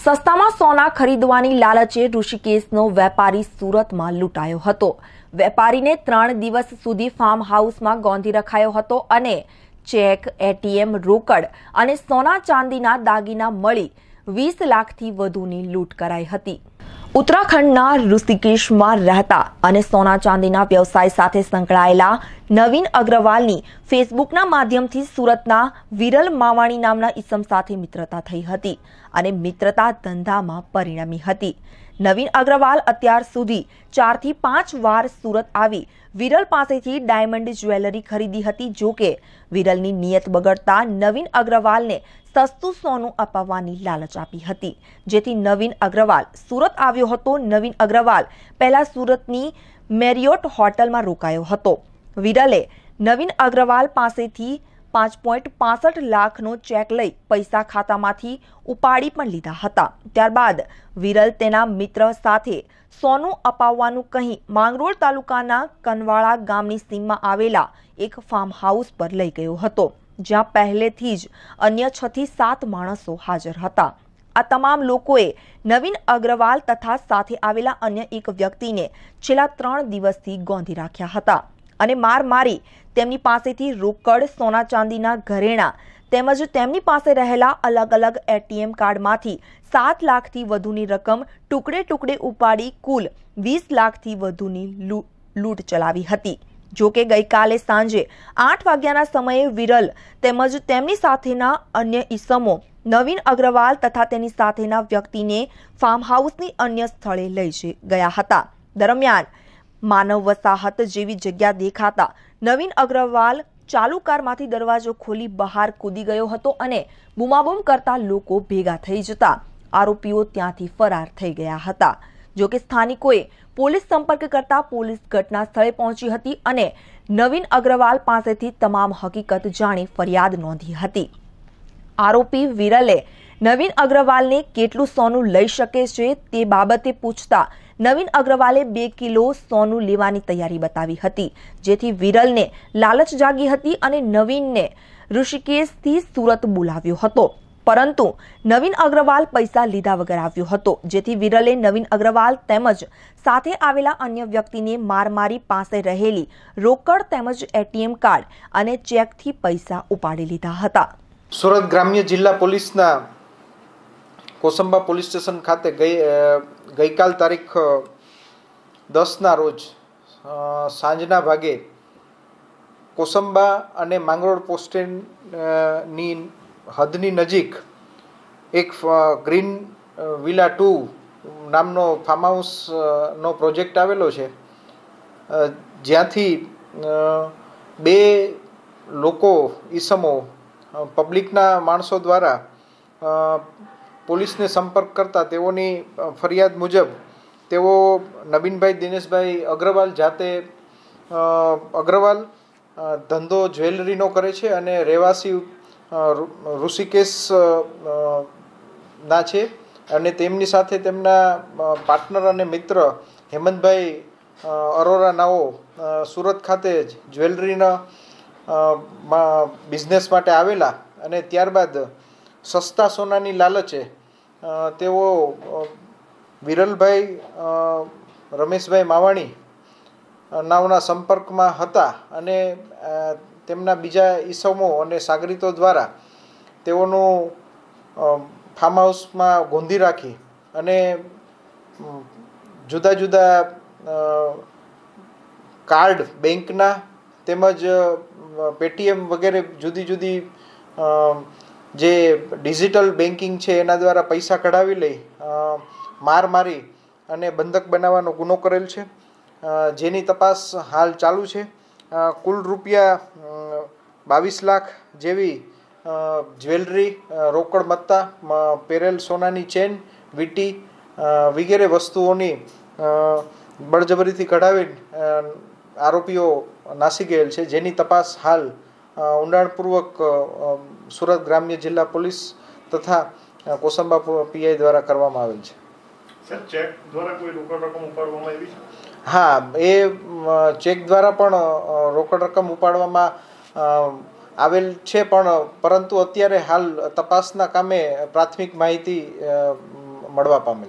સસ્તામાં સોના ખરીદવાની લાલચે ઋષિકેશનો વેપારી સુરતમાં લૂંટાયો હતો વેપારીને ત્રણ દિવસ સુધી ફાર્મ હાઉસમાં ગોંધી રખાયો હતો અને ચેક એટીએમ રોકડ અને સોના ચાંદીના દાગીના મળી વીસ લાખથી વધુની લૂંટ કરાઈ હતી ઉત્તરાખંડના ઋષિકેશમાં રહેતા અને સોના ચાંદીના વ્યવસાય સાથે સંકળાયેલા નવીન અગ્રવાલની ફેસબુકના માધ્યમથી સુરતના વિરલ માવાણી નામના ઇસમ સાથે મિત્રતા થઈ હતી અને મિત્રતા ધંધામાં પરિણમી હતી નવીન અગ્રવાલ અત્યાર સુધી ચારથી પાંચ વાર સુરત આવી વિરલ પાસેથી ડાયમંડ જ્વેલરી ખરીદી હતી જો કે વિરલની નિયત બગડતા નવીન અગ્રવાલને સસ્તું સોનું અપાવવાની લાલચ આપી હતી જેથી નવીન અગ્રવાલ સુરત આવ્યો હતો નવીન અગ્રવાલ પહેલા સુરતની મેરિયોટ હોટલમાં રોકાયો હતો વિરલે નવીન અગ્રવાલ પાસેથી પાંચ પોઈન્ટ પાસઠ લાખનો ચેક લઈ પૈસા ખાતામાંથી ઉપાડી પણ લીધા હતા ત્યારબાદ વિરલ તેના મિત્ર સાથે સોનું અપાવવાનું કહી માંગરોળ તાલુકાના કનવાળા ગામની સીમમાં આવેલા એક ફાર્મ હાઉસ પર લઈ ગયો હતો જ્યાં પહેલેથી જ અન્ય છથી સાત માણસો હાજર હતા આ તમામ લોકોએ નવીન અગ્રવાલ તથા સાથે આવેલા અન્ય એક વ્યક્તિને છેલ્લા ત્રણ દિવસથી ગોંધી રાખ્યા હતા અને માર મારી તેમની પાસેથી રોકડ સોના ચાંદીના ઘરેણા તેમજ તેમની પાસે રહેલા અલગ અલગ એટીએમ કાર્ડમાંથી સાત લાખથી વધુની રકમ ટુકડે ટુકડે ઉપાડી કુલ વીસ લાખથી વધુની લૂંટ ચલાવી હતી જો કે ગઈકાલે સાંજે આઠ વાગ્યાના સમયે વિરલ તેમજ તેમની સાથેના અન્ય ઈસમો નવીન અગ્રવાલ તથા તેની સાથેના વ્યક્તિને ફાર્મહાઉસની અન્ય સ્થળે લઈ ગયા હતા દરમિયાન માનવ વસાહત જેવી જગ્યા દેખાતા નવીન અગ્રવાલ ચાલુ કારમાંથી દરવાજો ખોલી બહાર કૂદી ગયો હતો અને બુમાબુમ કરતા લોકો ભેગા થઈ જતા આરોપીઓ ત્યાંથી ફરાર થઈ ગયા હતા જો કે સ્થાનિકોએ પોલીસ સંપર્ક કરતા પોલીસ ઘટના સ્થળે પહોંચી હતી અને નવીન અગ્રવાલ પાસેથી તમામ હકીકત જાણી ફરિયાદ નોંધી હતી આરોપી વિરલે નવીન અગ્રવાલને કેટલું સોનું લઈ શકે છે તે બાબતે પૂછતા નવીન અગ્રવાલે બે કિલો સોનું લેવાની તૈયારી બતાવી હતી જેથી વિરલને લાલચ જાગી હતી અને નવીનને ઋષિકેશથી સુરત બોલાવ્યો હતો પરંતુ નવીન અગ્રવાલ પૈસા લીધા વગર આવ્યો હતો જેથી વિરલે નવીન અગ્રવાલ તેમજ સાથે આવેલા અન્ય વ્યક્તિને માર મારી પાસે રહેલી રોકડ તેમજ એટીએમ કાર્ડ અને ચેકથી પૈસા ઉપાડી લીધા હતા સુરત ગ્રામ્ય જિલ્લા પોલીસના કોસંબા પોલીસ સ્ટેશન ખાતે ગઈ ગઈકાલ તારીખ દસના રોજ સાંજના ભાગે કોસંબા અને માંગરોળ પોસ્ટેન ની હદની નજીક એક ગ્રીન વિલા ટુ નામનો ફાર્મ હાઉસનો પ્રોજેક્ટ આવેલો છે જ્યાંથી બે લોકો ઈસમો પબ્લિકના માણસો દ્વારા પોલીસને સંપર્ક કરતા તેઓની ફરિયાદ મુજબ તેઓ નવીનભાઈ દિનેશભાઈ અગ્રવાલ જાતે અગ્રવાલ ધંધો જ્વેલરીનો કરે છે અને રહેવાસી ઋષિકેશ ના છે અને તેમની સાથે તેમના પાર્ટનર અને મિત્ર હેમંતભાઈ અરોરા નાઓ સુરત ખાતે જ જ્વેલરીના બિઝનેસ માટે આવેલા અને ત્યારબાદ સસ્તા સોનાની લાલચે તેઓ વિરલભાઈ રમેશભાઈ માવાણી નામના સંપર્કમાં હતા અને તેમના બીજા ઈસમો અને સાગરીતો દ્વારા તેઓનું ફાર્મ હાઉસમાં ગોંધી રાખી અને જુદા જુદા કાર્ડ બેંકના તેમજ પેટીએમ વગેરે જુદી જુદી જે ડિજિટલ બેન્કિંગ છે એના દ્વારા પૈસા કઢાવી લઈ માર મારી અને બંધક બનાવવાનો ગુનો કરેલ છે જેની તપાસ હાલ ચાલુ છે કુલ રૂપિયા બાવીસ લાખ જેવી જ્વેલરી રોકડ મત્તા પેરેલ સોનાની ચેન વીટી વગેરે વસ્તુઓની બળજબરીથી કઢાવી આરોપીઓ નાસી ગયેલ છે જેની તપાસ હાલ ઊંડાણપૂર્વક સુરત ગ્રામ્ય જિલ્લા પોલીસ તથા કોસંબા પીઆઈ દ્વારા કરવામાં આવેલ છે હા એ ચેક દ્વારા પણ રોકડ રકમ ઉપાડવામાં આવેલ છે પણ પરંતુ અત્યારે હાલ તપાસના કામે પ્રાથમિક માહિતી મળવા પામેલ છે